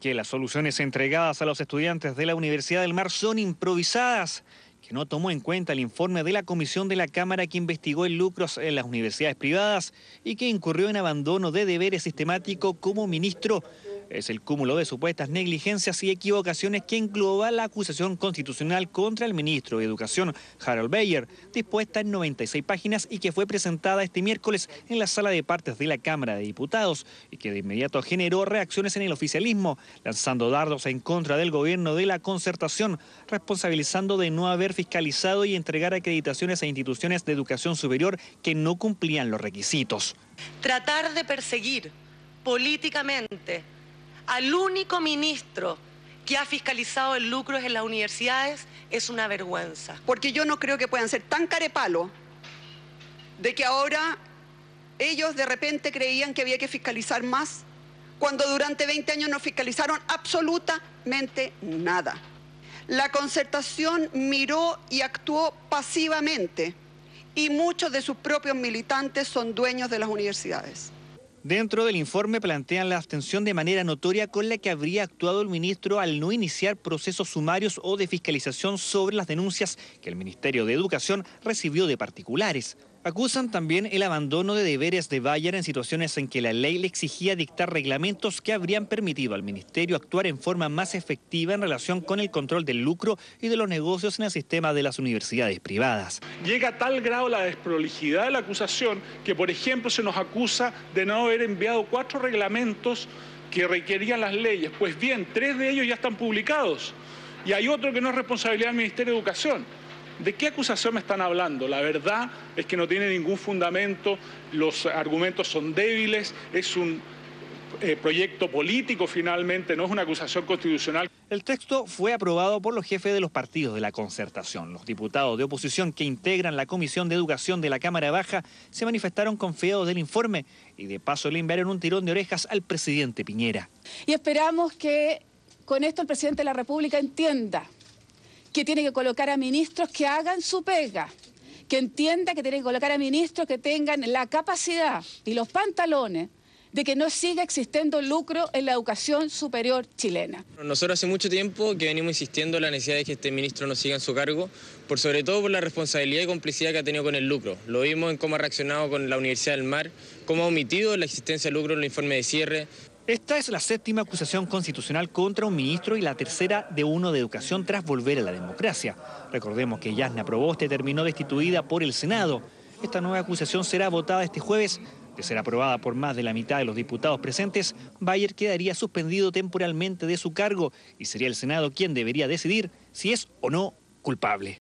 que las soluciones entregadas a los estudiantes de la Universidad del Mar son improvisadas, que no tomó en cuenta el informe de la comisión de la Cámara que investigó el lucro en las universidades privadas y que incurrió en abandono de deberes sistemático como ministro es el cúmulo de supuestas negligencias y equivocaciones que engloba la acusación constitucional contra el ministro de Educación, Harold Bayer, dispuesta en 96 páginas y que fue presentada este miércoles en la sala de partes de la Cámara de Diputados y que de inmediato generó reacciones en el oficialismo, lanzando dardos en contra del gobierno de la concertación, responsabilizando de no haber fiscalizado y entregar acreditaciones a instituciones de educación superior que no cumplían los requisitos. Tratar de perseguir políticamente al único ministro que ha fiscalizado el lucro en las universidades es una vergüenza. Porque yo no creo que puedan ser tan carepalo de que ahora ellos de repente creían que había que fiscalizar más cuando durante 20 años no fiscalizaron absolutamente nada. La concertación miró y actuó pasivamente y muchos de sus propios militantes son dueños de las universidades. Dentro del informe plantean la abstención de manera notoria con la que habría actuado el ministro al no iniciar procesos sumarios o de fiscalización sobre las denuncias que el Ministerio de Educación recibió de particulares. Acusan también el abandono de deberes de Bayer en situaciones en que la ley le exigía dictar reglamentos que habrían permitido al Ministerio actuar en forma más efectiva en relación con el control del lucro y de los negocios en el sistema de las universidades privadas. Llega a tal grado la desprolijidad de la acusación que, por ejemplo, se nos acusa de no haber enviado cuatro reglamentos que requerían las leyes. Pues bien, tres de ellos ya están publicados y hay otro que no es responsabilidad del Ministerio de Educación. ¿De qué acusación me están hablando? La verdad es que no tiene ningún fundamento, los argumentos son débiles, es un eh, proyecto político finalmente, no es una acusación constitucional. El texto fue aprobado por los jefes de los partidos de la concertación. Los diputados de oposición que integran la Comisión de Educación de la Cámara Baja se manifestaron confiados del informe y de paso le enviaron un tirón de orejas al presidente Piñera. Y esperamos que con esto el presidente de la República entienda que tiene que colocar a ministros que hagan su pega, que entienda que tiene que colocar a ministros que tengan la capacidad y los pantalones de que no siga existiendo lucro en la educación superior chilena. Nosotros hace mucho tiempo que venimos insistiendo en la necesidad de que este ministro no siga en su cargo, por sobre todo por la responsabilidad y complicidad que ha tenido con el lucro. Lo vimos en cómo ha reaccionado con la Universidad del Mar, cómo ha omitido la existencia de lucro en el informe de cierre, esta es la séptima acusación constitucional contra un ministro y la tercera de uno de educación tras volver a la democracia. Recordemos que Yasna Proboste terminó destituida por el Senado. Esta nueva acusación será votada este jueves de ser aprobada por más de la mitad de los diputados presentes, Bayer quedaría suspendido temporalmente de su cargo y sería el Senado quien debería decidir si es o no culpable.